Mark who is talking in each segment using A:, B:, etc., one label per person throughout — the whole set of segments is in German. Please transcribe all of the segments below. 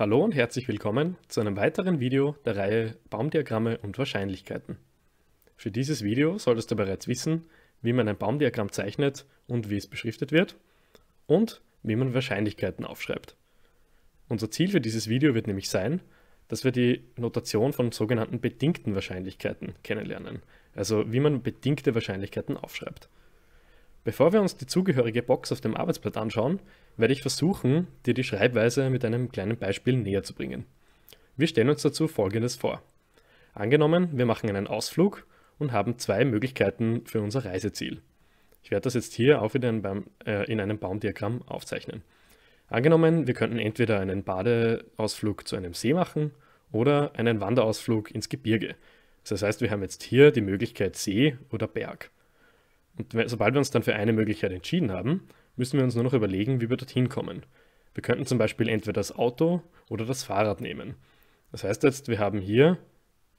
A: Hallo und herzlich willkommen zu einem weiteren Video der Reihe Baumdiagramme und Wahrscheinlichkeiten. Für dieses Video solltest du bereits wissen, wie man ein Baumdiagramm zeichnet und wie es beschriftet wird und wie man Wahrscheinlichkeiten aufschreibt. Unser Ziel für dieses Video wird nämlich sein, dass wir die Notation von sogenannten bedingten Wahrscheinlichkeiten kennenlernen, also wie man bedingte Wahrscheinlichkeiten aufschreibt. Bevor wir uns die zugehörige Box auf dem Arbeitsblatt anschauen, werde ich versuchen, dir die Schreibweise mit einem kleinen Beispiel näher zu bringen. Wir stellen uns dazu folgendes vor. Angenommen, wir machen einen Ausflug und haben zwei Möglichkeiten für unser Reiseziel. Ich werde das jetzt hier auch wieder in, äh, in einem Baumdiagramm aufzeichnen. Angenommen, wir könnten entweder einen Badeausflug zu einem See machen oder einen Wanderausflug ins Gebirge. Das heißt, wir haben jetzt hier die Möglichkeit See oder Berg. Und sobald wir uns dann für eine Möglichkeit entschieden haben, müssen wir uns nur noch überlegen, wie wir dorthin kommen. Wir könnten zum Beispiel entweder das Auto oder das Fahrrad nehmen. Das heißt jetzt, wir haben hier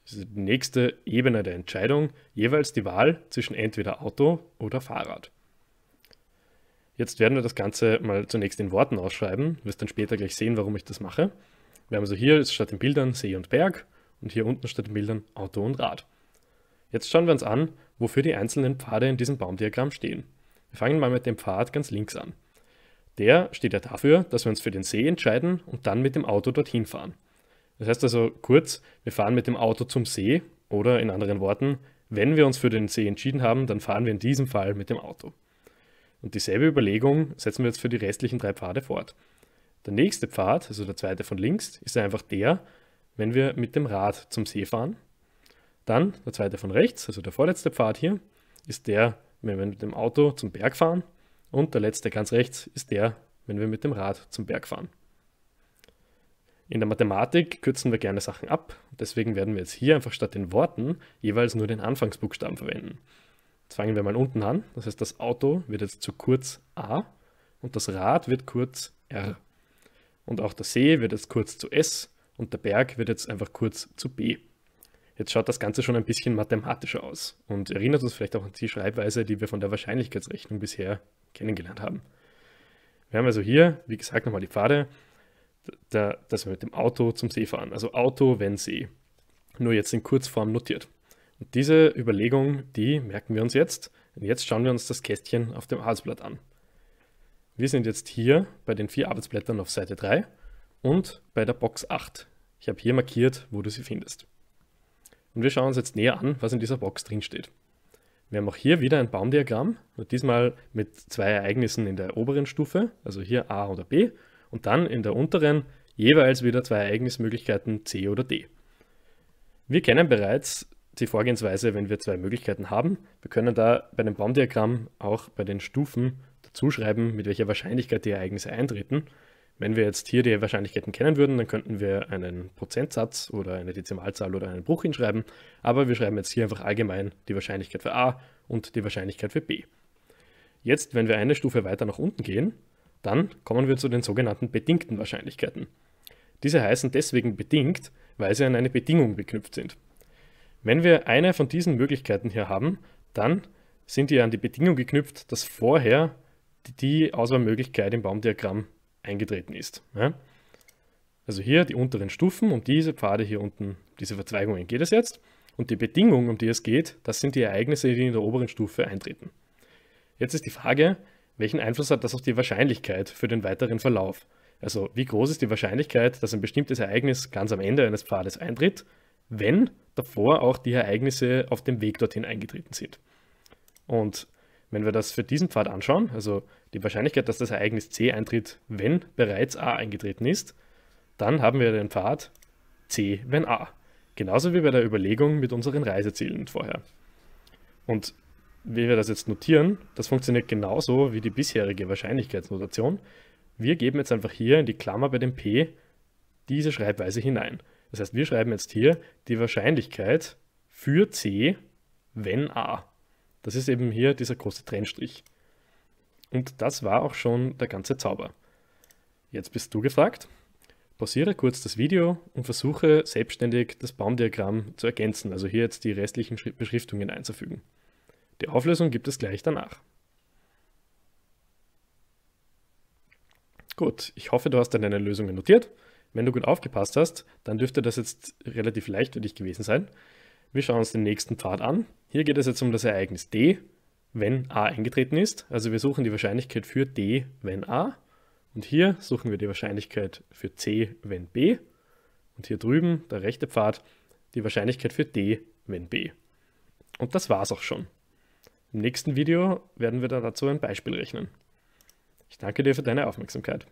A: die nächste Ebene der Entscheidung jeweils die Wahl zwischen entweder Auto oder Fahrrad. Jetzt werden wir das Ganze mal zunächst in Worten ausschreiben, wirst dann später gleich sehen, warum ich das mache. Wir haben also hier statt den Bildern See und Berg und hier unten statt den Bildern Auto und Rad. Jetzt schauen wir uns an, wofür die einzelnen Pfade in diesem Baumdiagramm stehen. Wir fangen mal mit dem Pfad ganz links an. Der steht ja dafür, dass wir uns für den See entscheiden und dann mit dem Auto dorthin fahren. Das heißt also kurz, wir fahren mit dem Auto zum See oder in anderen Worten, wenn wir uns für den See entschieden haben, dann fahren wir in diesem Fall mit dem Auto. Und dieselbe Überlegung setzen wir jetzt für die restlichen drei Pfade fort. Der nächste Pfad, also der zweite von links, ist einfach der, wenn wir mit dem Rad zum See fahren dann der zweite von rechts, also der vorletzte Pfad hier, ist der, wenn wir mit dem Auto zum Berg fahren. Und der letzte ganz rechts ist der, wenn wir mit dem Rad zum Berg fahren. In der Mathematik kürzen wir gerne Sachen ab. Deswegen werden wir jetzt hier einfach statt den Worten jeweils nur den Anfangsbuchstaben verwenden. Jetzt fangen wir mal unten an. Das heißt, das Auto wird jetzt zu kurz A und das Rad wird kurz R. Und auch der See wird jetzt kurz zu S und der Berg wird jetzt einfach kurz zu B. Jetzt schaut das Ganze schon ein bisschen mathematischer aus und erinnert uns vielleicht auch an die Schreibweise, die wir von der Wahrscheinlichkeitsrechnung bisher kennengelernt haben. Wir haben also hier, wie gesagt, nochmal die Pfade, da, dass wir mit dem Auto zum See fahren. Also Auto, wenn See. Nur jetzt in Kurzform notiert. Und diese Überlegung, die merken wir uns jetzt. Und jetzt schauen wir uns das Kästchen auf dem Arbeitsblatt an. Wir sind jetzt hier bei den vier Arbeitsblättern auf Seite 3 und bei der Box 8. Ich habe hier markiert, wo du sie findest. Und wir schauen uns jetzt näher an, was in dieser Box drin steht. Wir haben auch hier wieder ein Baumdiagramm, nur diesmal mit zwei Ereignissen in der oberen Stufe, also hier A oder B, und dann in der unteren jeweils wieder zwei Ereignismöglichkeiten C oder D. Wir kennen bereits die Vorgehensweise, wenn wir zwei Möglichkeiten haben. Wir können da bei dem Baumdiagramm auch bei den Stufen dazuschreiben, mit welcher Wahrscheinlichkeit die Ereignisse eintreten. Wenn wir jetzt hier die Wahrscheinlichkeiten kennen würden, dann könnten wir einen Prozentsatz oder eine Dezimalzahl oder einen Bruch hinschreiben, aber wir schreiben jetzt hier einfach allgemein die Wahrscheinlichkeit für A und die Wahrscheinlichkeit für B. Jetzt, wenn wir eine Stufe weiter nach unten gehen, dann kommen wir zu den sogenannten bedingten Wahrscheinlichkeiten. Diese heißen deswegen bedingt, weil sie an eine Bedingung geknüpft sind. Wenn wir eine von diesen Möglichkeiten hier haben, dann sind die an die Bedingung geknüpft, dass vorher die Auswahlmöglichkeit im Baumdiagramm eingetreten ist. Ja? Also hier die unteren Stufen, und diese Pfade hier unten, diese Verzweigungen geht es jetzt. Und die Bedingungen, um die es geht, das sind die Ereignisse, die in der oberen Stufe eintreten. Jetzt ist die Frage, welchen Einfluss hat das auf die Wahrscheinlichkeit für den weiteren Verlauf? Also wie groß ist die Wahrscheinlichkeit, dass ein bestimmtes Ereignis ganz am Ende eines Pfades eintritt, wenn davor auch die Ereignisse auf dem Weg dorthin eingetreten sind? Und wenn wir das für diesen Pfad anschauen, also die Wahrscheinlichkeit, dass das Ereignis C eintritt, wenn bereits A eingetreten ist, dann haben wir den Pfad C, wenn A. Genauso wie bei der Überlegung mit unseren Reisezielen vorher. Und wie wir das jetzt notieren, das funktioniert genauso wie die bisherige Wahrscheinlichkeitsnotation. Wir geben jetzt einfach hier in die Klammer bei dem P diese Schreibweise hinein. Das heißt, wir schreiben jetzt hier die Wahrscheinlichkeit für C, wenn A. Das ist eben hier dieser große Trennstrich. Und das war auch schon der ganze Zauber. Jetzt bist du gefragt. Pausiere kurz das Video und versuche selbstständig das Baumdiagramm zu ergänzen, also hier jetzt die restlichen Beschriftungen einzufügen. Die Auflösung gibt es gleich danach. Gut, ich hoffe, du hast dann deine Lösungen notiert. Wenn du gut aufgepasst hast, dann dürfte das jetzt relativ leicht für dich gewesen sein. Wir schauen uns den nächsten Pfad an. Hier geht es jetzt um das Ereignis D, wenn A eingetreten ist. Also wir suchen die Wahrscheinlichkeit für D, wenn A. Und hier suchen wir die Wahrscheinlichkeit für C, wenn B. Und hier drüben, der rechte Pfad, die Wahrscheinlichkeit für D, wenn B. Und das war's auch schon. Im nächsten Video werden wir dazu ein Beispiel rechnen. Ich danke dir für deine Aufmerksamkeit.